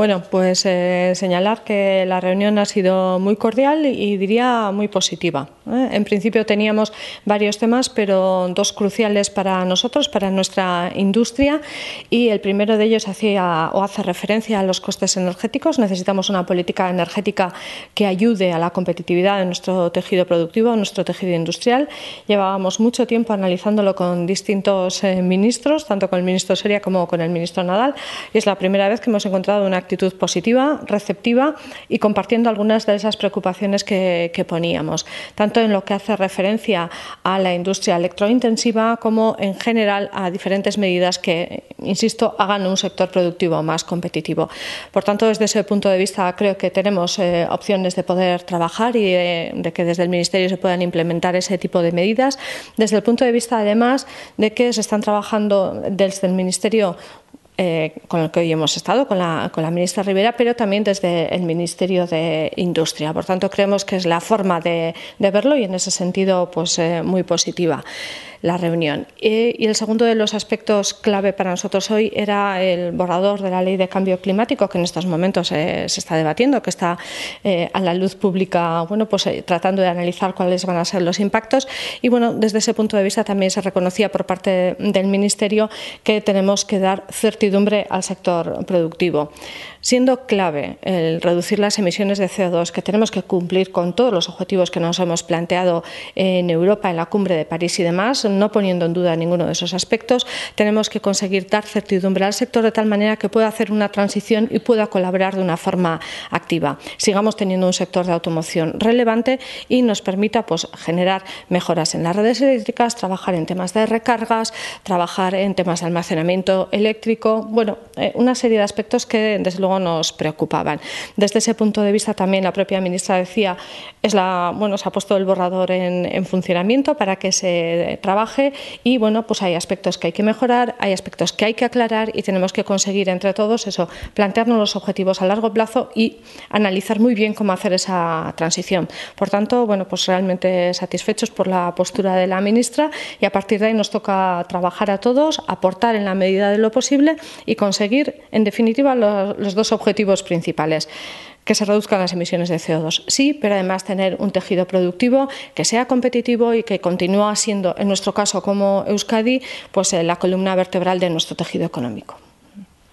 Bueno, pues eh, señalar que la reunión ha sido muy cordial y diría muy positiva. ¿eh? En principio teníamos varios temas, pero dos cruciales para nosotros, para nuestra industria, y el primero de ellos hacía o hace referencia a los costes energéticos. Necesitamos una política energética que ayude a la competitividad de nuestro tejido productivo, nuestro tejido industrial. Llevábamos mucho tiempo analizándolo con distintos eh, ministros, tanto con el ministro Seria como con el ministro Nadal, y es la primera vez que hemos encontrado una positiva, receptiva y compartiendo algunas de esas preocupaciones que, poníamos, tanto en lo que hace referencia a la industria electrointensiva como en general a diferentes medidas que, insisto, hagan un sector productivo más competitivo. Por tanto, desde ese punto de vista, creo que tenemos eh, opciones de poder trabajar y de, de que desde el Ministerio se puedan implementar ese tipo de medidas, desde el punto de vista, además, de que se están trabajando desde el Ministerio eh, con el que hoy hemos estado, con la, con la, ministra Rivera, pero también desde el Ministerio de Industria. Por tanto, creemos que es la forma de, verlo y en ese sentido pues, eh, muy positiva la reunión. Y, el segundo de los aspectos clave para nosotros hoy era el borrador de la ley de cambio climático que en estos momentos eh, se está debatiendo, que está a la luz pública, bueno, pues tratando de analizar cuáles van a ser los impactos. Y bueno, desde ese punto de vista también se reconocía por parte del Ministerio que tenemos que dar certidumbre al sector productivo, siendo clave el reducir las emisiones de CO2, que tenemos que cumplir con todos los objetivos que nos hemos planteado en Europa, en la cumbre de París y demás, no poniendo en duda ninguno de esos aspectos, tenemos que conseguir dar certidumbre al sector de tal manera que pueda hacer una transición y pueda colaborar de una forma activa. Sigamos teniendo un sector de automoción relevante y nos permita pues, generar mejoras en las redes eléctricas, trabajar en temas de recargas, trabajar en temas de almacenamiento eléctrico, bueno, eh, una serie de aspectos que desde luego nos preocupaban. Desde ese punto de vista también la propia ministra decía, es la, bueno, se ha puesto el borrador en, en funcionamiento para que se trabaje y bueno, pues hay aspectos que hay que mejorar, hay aspectos que hay que aclarar y tenemos que conseguir entre todos eso, plantearnos los objetivos a largo plazo y analizar muy bien cómo hacer esa transición. Por tanto, bueno, pues realmente satisfechos por la postura de la ministra y a partir de ahí nos toca trabajar a todos, aportar en la medida de lo posible y conseguir, en definitiva, los, dos objetivos principales que se reduzcan las emisiones de CO2. Sí, pero además tener un tejido productivo que sea competitivo y que continúa siendo, en nuestro caso como Euskadi, pues eh, la columna vertebral de nuestro tejido económico.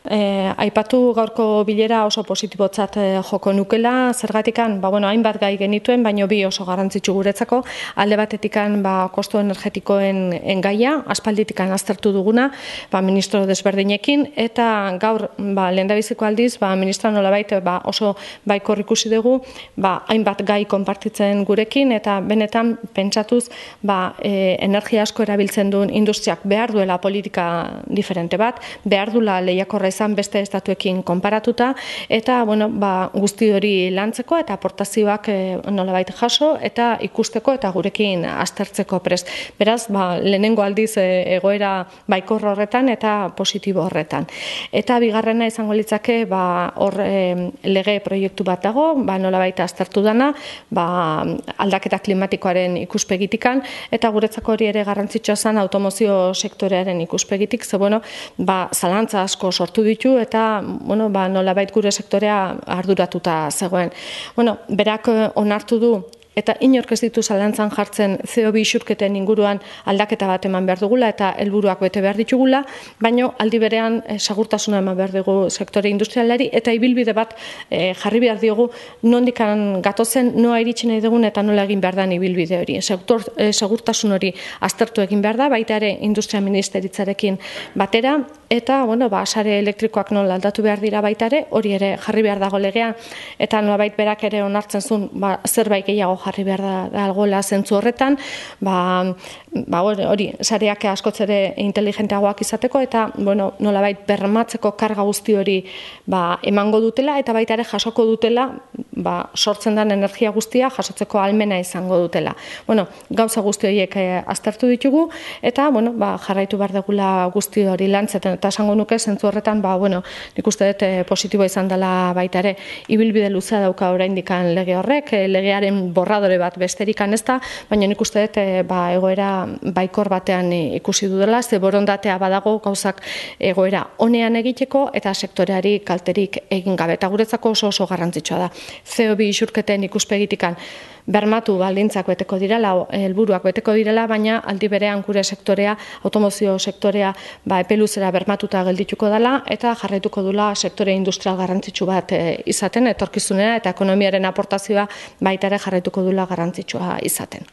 E, aipatu gaurko bilera oso positibotzat e, joko nukela, zergatikan, ba, bueno, hainbat gai genituen, baino bi oso garantzitsu guretzako, alde batetikan ba, kostu energetikoen engaia, aspalditikan aztertu duguna, ba, ministro desberdinekin, eta gaur, ba, lehen aldiz, ba, ministra nola ba, oso baiko ikusi dugu, ba, hainbat gai konpartitzen gurekin, eta benetan, pentsatuz, ba, eh, energia asko erabiltzen duen industriak behar duela politika diferente bat, behar duela lehiako izan beste estatuekin konparatuta eta bueno, ba, guzti hori lantzeko eta aportazioak e, nolabait jaso eta ikusteko eta gurekin aztertzeko pres. Beraz, ba, lehenengo aldiz e, egoera baikor horretan eta positibo horretan. Eta bigarrena izango litzake ba hor lege proiektu bat dago, ba nolabait aztertu dana, ba, aldaketa klimatikoaren ikuspegitikan eta guretzako hori ere garrantzitsua izan automozio sektorearen ikuspegitik, ze bueno, ba, zalantza asko sortu ditu eta bueno, ba, nolabait gure sektorea arduratuta zegoen. Bueno, berak eh, onartu du eta inork ez ditu jartzen CO2 xurketen inguruan aldaketa bat eman behar dugula eta helburuak bete behar ditugula, baino aldi berean eh, segurtasuna eman behar dugu sektore industrialari eta ibilbide bat eh, jarri behar diogu nondikan gatozen noa iritsi nahi dugun eta nola egin behar dan ibilbide hori. Sektor, eh, segurtasun hori aztertu egin behar da, baita ere industria ministeritzarekin batera eta, bueno, ba, asare elektrikoak nola aldatu behar dira baita ere, hori ere jarri behar dago legea eta nola bait berak ere onartzen zuen ba, zerbait gehiago jarri behar da, da algola zentzu horretan, ba, ba, hori, sareak askotz ere inteligenteagoak izateko eta, bueno, nolabait bermatzeko karga guzti hori, ba, emango dutela eta baita ere jasoko dutela ba, sortzen den energia guztia jasotzeko almena izango dutela. Bueno, gauza guzti horiek eh, aztertu ditugu eta bueno, ba, jarraitu bar degula guzti hori lantzetan eta esango nuke zentzu horretan ba, bueno, nik uste dut e, izan dela baita ere ibilbide luzea dauka oraindik lege horrek, e, legearen borradore bat besterikan ez da, baina nik uste dut ba, egoera baikor batean ikusi dudela, ze borondatea badago gauzak egoera onean egiteko eta sektoreari kalterik egin gabe. Eta guretzako oso oso garrantzitsua da CO2 isurketen ikuspegitikan bermatu baldintzak beteko direla, helburuak beteko direla, baina aldi berean gure sektorea, automozio sektorea ba, epeluzera bermatuta geldituko dela eta jarretuko dula sektore industrial garrantzitsu bat e, izaten, etorkizunera eta ekonomiaren aportazioa baitare jarraituko dula garrantzitsua izaten.